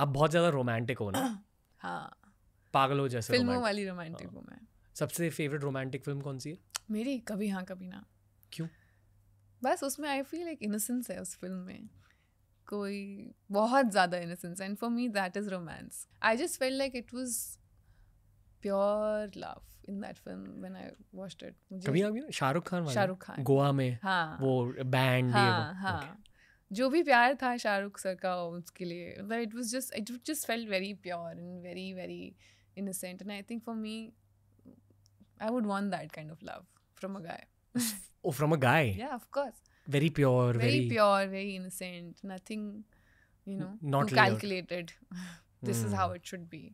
अब बहुत ज़्यादा रोमांटिक हो ना हाँ। पागल हो जैसे फिल्मों वाली रोमांटिक हाँ। हूँ मैं सबसे फेवरेट रोमांटिक फिल्म कौन सी है मेरी कभी हाँ कभी ना क्यों बस उसमें आई फील एक इनोसेंस है उस फिल्म में कोई बहुत ज़्यादा innocence and for me that is romance I just feel like it was pure love in that film when I watched it मुझे कभी हाँ, शाहरुख खान शाहरुख खान गोवा में हाँ वो बैंड हाँ हाँ जो भी प्यार था शाहरुख सर का उसके लिए it was just it just felt very pure and very very innocent and I think for me I would want that kind of love from a guy from a guy of course very pure very pure very innocent nothing you know not calculated this is how it should be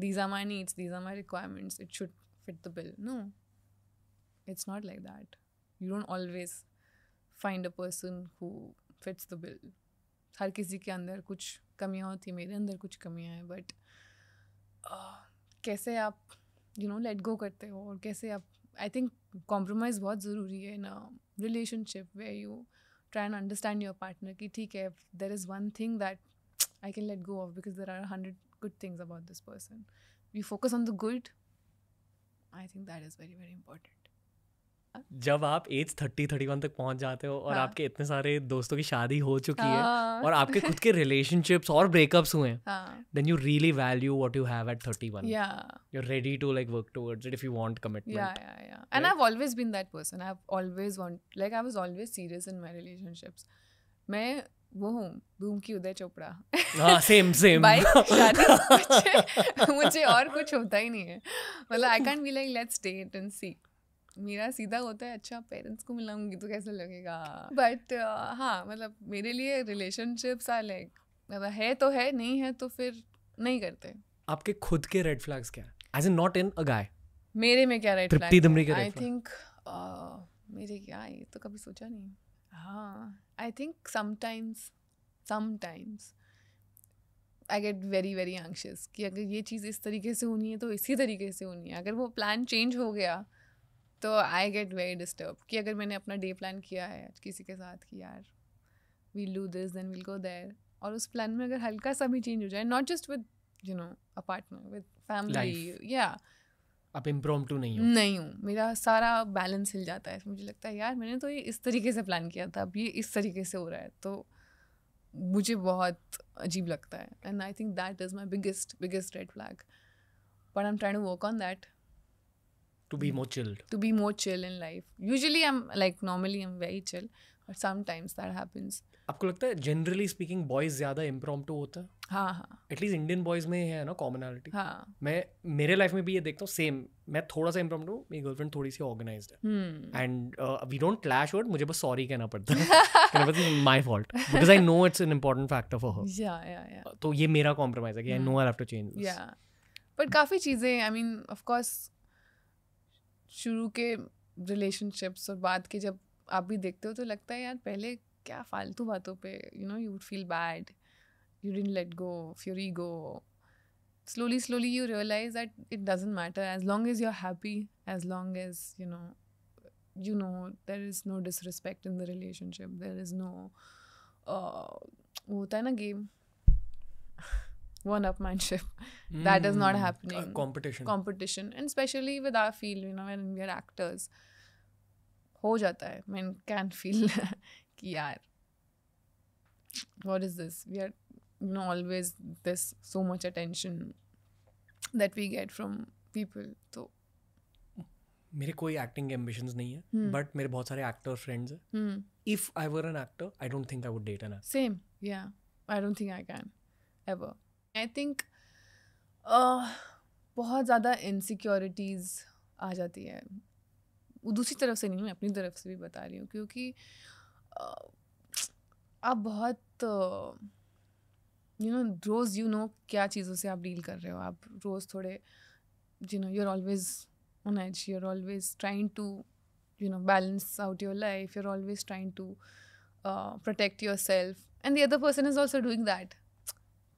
these are my needs these are my requirements it should fit the bill no it's not like that you don't always find a person who fits the तो bill हर किसी के अंदर कुछ कमियाँ होती मेरे अंदर कुछ कमियाँ हैं बट कैसे आप यू नो लेट गो करते हो और कैसे आप आई थिंक कॉम्प्रोमाइज़ बहुत ज़रूरी है ना relationship way you try and understand your partner कि ठीक है there is one thing that I can let go of because there are hundred good things about this person you focus on the good I think that is very very important जब आप as thirty thirty one तक पहुंच जाते हो और हाँ. आपके इतने सारे दोस्तों की शादी हो चुकी हाँ. है और आपके खुद के रिलेशनशिप्स और ब्रेकअप्स हुए then you really value what you have at thirty one you are ready to like work towards it if you want commitment yeah yeah and I always been that person I have always want like I was always serious in my relationships मैं वो हूँ धूम की उदय चोपड़ा हाँ same same भाई शादी मुझे और कुछ होता ही नहीं है मतलब I can be like let's date and see मेरा सीधा होता है अच्छा पेरेंट्स को मिलाऊंगी तो कैसा लगेगा बट uh, हाँ मतलब मेरे लिए रिलेशनशिप्स आर लाइक मतलब है तो है नहीं है तो फिर नहीं करते आपके खुद के रेड फ्लैग्स क्या as a not in a guy मेरे में क्या रेड फ्लैग आई थिंक मेरे क्या ये तो कभी सोचा नहीं हाँ I think sometimes sometimes I get very very anxious कि अगर ये चीज़ इस तरीके से होनी है तो इसी तरीके से होनी है अगर वो प्लान चेंज हो गया तो आई गेट वेरी डिस्टर्ब कि अगर मैंने अपना डे प्लान किया है किसी के साथ कि यार we'll do this then we'll go there और उस प्लान में अगर हल्का सा भी चेंज हो जाए not just with you know a partner with family या आप टू नहीं हूं। नहीं हूँ मेरा सारा बैलेंस हिल जाता है मुझे लगता है यार मैंने तो ये इस तरीके से प्लान किया था अब ये इस तरीके से हो रहा है तो मुझे बहुत अजीब लगता है and I think that is my biggest biggest red flag but I am try to work on that to be more chilled to be more chill in life usually i'm like normally i'm very chill but sometimes that happens आपको लगता है generally speaking boys ज्यादा इम्प्रोम्प्टो होता है हाँ हाँ at least Indian boys में है ना कॉमनैलिटी हाँ मैं मेरे लाइफ में भी ये देखता हूँ सेम मैं थोड़ा सा इम्प्रोम्प्टो मेरी गर्लफ्रेंड थोड़ी सी ऑर्गेनाइज है and we don't clash word मुझे बस सॉरी कहना पड़ता है my fault because I know it's an important factor for her तो ये मेरा कॉम्प्रोमाइज है कि I know I have to change but काफ़ी चीज़ें आई मीन ऑफकोर्स शुरू के रिलेशनशिप्स और बाद के जब आप भी देखते हो तो लगता है यार पहले क्या फालतू बातों पे you know you would feel bad you didn't let go of your ego slowly slowly you realise that it doesn't matter as long as you are happy as long as you know you know there is no disrespect in the relationship there is no वो होता है ना game one upmanship. Mm. That is not happening. Uh, competition. Competition. And especially with our field, you know, when we are actors. ho jata hai. i mean can feel ki yaar, what is this we are you know always this so much attention that we get from people so मेरे कोई acting के ambitions नहीं है but मेरे बहुत सारे actor friends हैं if I were an actor I don't think I would date an same yeah I don't think I can ever I think uh, बहुत ज़्यादा इनसिक्योरिटीज़ आ जाती है दूसरी तरफ से नहीं मैं अपनी तरफ से भी बता रही हूँ क्योंकि uh, आप बहुत यू uh, नो रोज़ यू नो क्या चीज़ों से आप डील कर रहे हो आप रोज़ थोड़े you know you are always on edge you are always trying to you know balance out your life you're always trying to protect your self and the other person is also doing that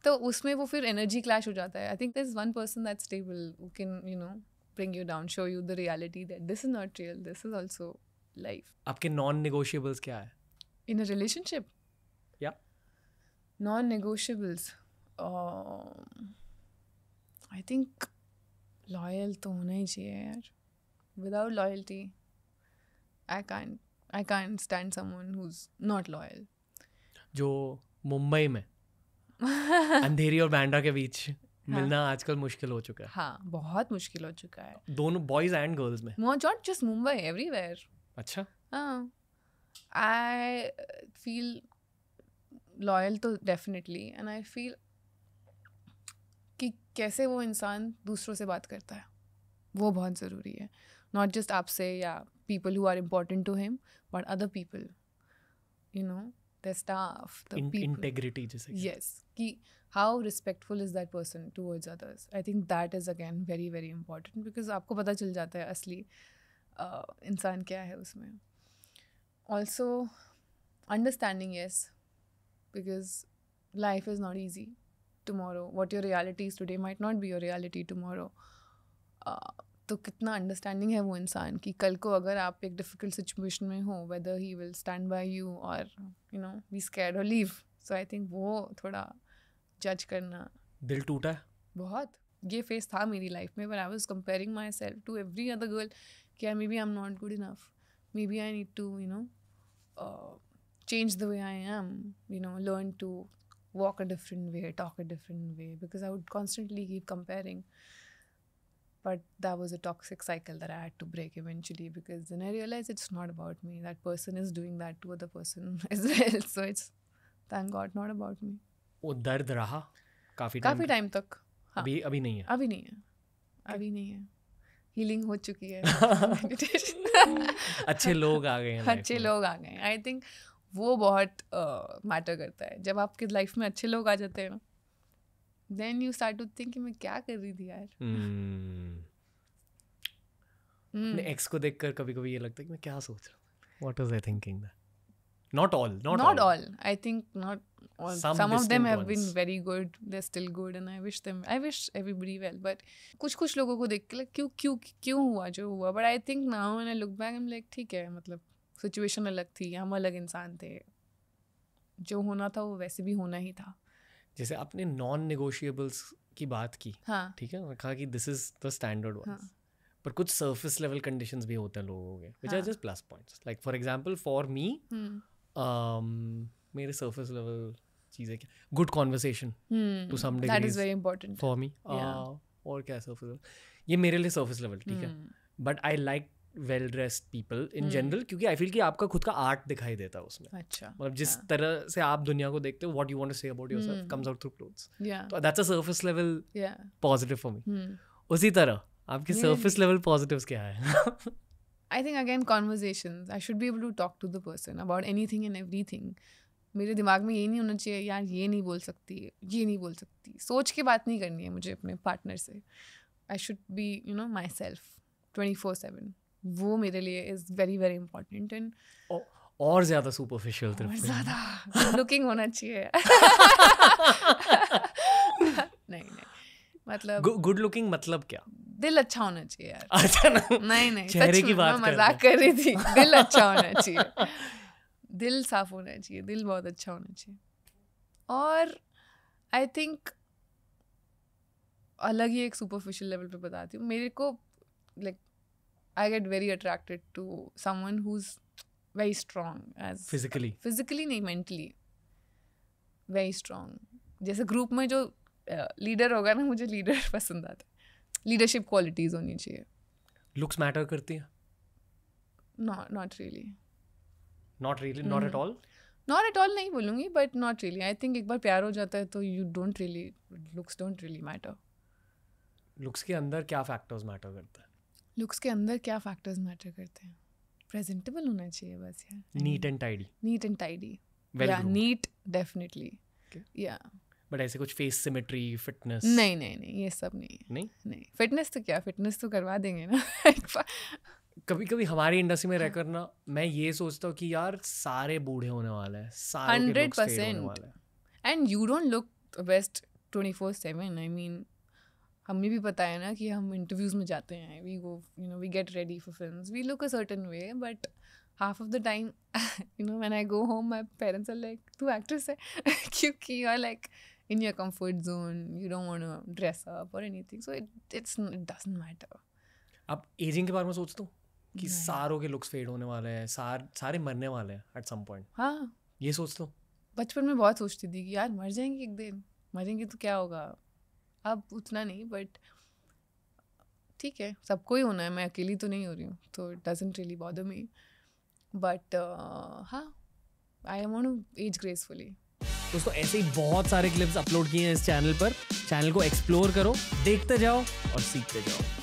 तो उसमें वो फिर energy clash हो जाता है I think this one person that stable you can you know bring you down show you the reality that this is not real this is also life आपके non negotiables क्या है in a relationship yeah non negotiables I think loyal तो होना ही चाहिए यार without loyalty I can I can stand someone is not loyal जो मुंबई में अंधेरी और बैंड्रा के बीच हाँ. मिलना आजकल मुश्किल हो चुका है हाँ बहुत मुश्किल हो चुका है दोनों बॉयज एंड गर्ल्स में नॉट जस्ट मुंबई एवरीवेयर अच्छा आई फील लॉयल तो डेफिनेटली एंड आई फील कि कैसे वो इंसान दूसरों से बात करता है वो बहुत ज़रूरी है नॉट जस्ट आपसे या people who are important to him but other people you know the staff the integrity जैसे यस कि how respectful is that person towards others I think that is again very very important because आपको पता चल जाता है असली इंसान क्या है उसमें also understanding yes because life is not easy tomorrow what your realities is today might not be your reality tomorrow तो कितना अंडरस्टैंडिंग है वो इंसान कि कल को अगर आप एक डिफ़िकल्ट सिचुएशन में हो whether he will stand by you और यू नो बी स्कैड और लीव सो आई थिंक वो थोड़ा Judge करना दिल टूटा बहुत ये फेस था मेरी life में but I was comparing myself to every other girl कि I maybe I am not good enough maybe I need change the way I am, you know, learn to walk a different way, talk a different way, because I would constantly keep comparing. But that was a toxic cycle that I had to break eventually because then I realized it's not about me. That person is doing that to other person as well. So it's thank God not about me. वो दर्द रहा काफ़ी काफ़ी time तक हाँ। अभी अभी नहीं है अभी नहीं है अभी नहीं है हीलिंग हो चुकी है अच्छे लोग आ गए हैं अच्छे लोग आ गए आई थिंक वो बहुत मैटर uh, करता है जब आपके लाइफ में अच्छे लोग आ जाते हैं ना then you start to think मैं क्या कर रही थी यार एक्स हम्म। हम्म। को देखकर कभी कभी ये लगता है कि मैं क्या सोच रहा हूँ what was I thinking not all not all I think not or some, some of them have ones. been very good they're still good and i wish them i wish everybody well but kuch kuch logo ko dekh के like, kyun kyun kyun hua jo hua but i think now when i look back i'm like theek hai matlab situation alag thi hum alag insaan the थे जो होना था वो वैसे भी होना ही था जैसे आपने नॉन नेगोशिएबल्स की बात की हाँ ठीक है कहा कि this is the standard one पर कुछ सरफेस लेवल कंडीशंस भी होते हैं लोगों के which are just plus points like for example for me मेरे सरफेस लेवल चीज़ें क्या good conversation to some that is very important for me और क्या सर्फिस ये मेरे लिए सर्फिस लेवल ठीक है but I like well dressed people in general क्योंकि आई फील कि आपका खुद का आर्ट दिखाई देता है उसमें अच्छा मतलब जिस हाँ। तरह से आप दुनिया को देखते हो what you want say about self comes out through clothes तो that's a surface level positive for me उसी तरह आपके सर्फिस लेवल पॉजिटिव क्या है I think again conversation I should be able to talk to the person about anything and everything मेरे दिमाग में ये नहीं होना चाहिए यार ये नहीं बोल सकती ये नहीं बोल सकती सोच के बात नहीं करनी है मुझे अपने पार्टनर से I should be you know myself twenty four seven वो मेरे लिए is very very important and और ज़्यादा सुपरफिशियल तरफ ज़्यादा लुकिंग होना चाहिए नहीं नहीं मतलब गुड लुकिंग मतलब क्या दिल अच्छा होना चाहिए यार अच्छा नहीं नहीं चेहरे की बात मजाक कर रही थी दिल अच्छा होना चाहिए दिल साफ़ होना चाहिए दिल बहुत अच्छा होना चाहिए और आई थिंक अलग ही एक सुपरफिशियल लेवल पे बताती हूँ मेरे को like I get very attracted to someone who is very strong as physically physically नहीं मेंटली वेरी स्ट्रॉन्ग जैसे ग्रुप में जो लीडर uh, होगा ना मुझे लीडर पसंद आता है लीडरशिप क्वालिटीज़ होनी चाहिए लुक्स मैटर करती है not not really not really not at all not at all नहीं बोलूंगी but not really I think एक बार प्यार हो जाता है तो you don't really looks don't really matter looks के अंदर क्या फैक्टर्स मैटर करता है लुक्स के अंदर क्या फैक्टर्स मैटर करते हैं प्रेजेंटेबल होना चाहिए बस यार neat and tidy neat and tidy या नीट डेफिनेटली या बट ऐसे कुछ फेस सिमेट्री फिटनेस नहीं नहीं नहीं ये सब नहीं नहीं नहीं फिटनेस तो क्या फिटनेस तो करवा देंगे ना कभी कभी हमारी इंडस्ट्री में हाँ। रह करना मैं ये सोचता हूँ कि यार सारे बूढ़े होने वाले हैं hundred percent and you don't look best twenty four seven I mean हमें भी पता है ना कि हम इंटरव्यूज़ में जाते हैं we go you know we get ready for film we look a certain way but half of the time you know when I go home my parents are like to actress है क्योंकि you are like in your comfort zone you don't want dress up और thing so it it's it doesn't matter आप ageing के बारे में सोचते हो कि सारों के लुक्स फेड होने वाले हैं सार सारे मरने वाले हैं एट सम पॉइंट हाँ ये सोच लो बचपन में बहुत सोचती थी कि यार मर जाएंगे एक दिन मरेंगे तो क्या होगा अब उतना नहीं बट ठीक है सबको ही होना है मैं अकेली तो नहीं हो रही हूँ तो it doesn't really bother me but हाँ I am on age gracefully दोस्तों ऐसे ही बहुत सारे क्लिप्स अपलोड किए हैं इस चैनल पर चैनल को एक्सप्लोर करो देखते जाओ और सीखते जाओ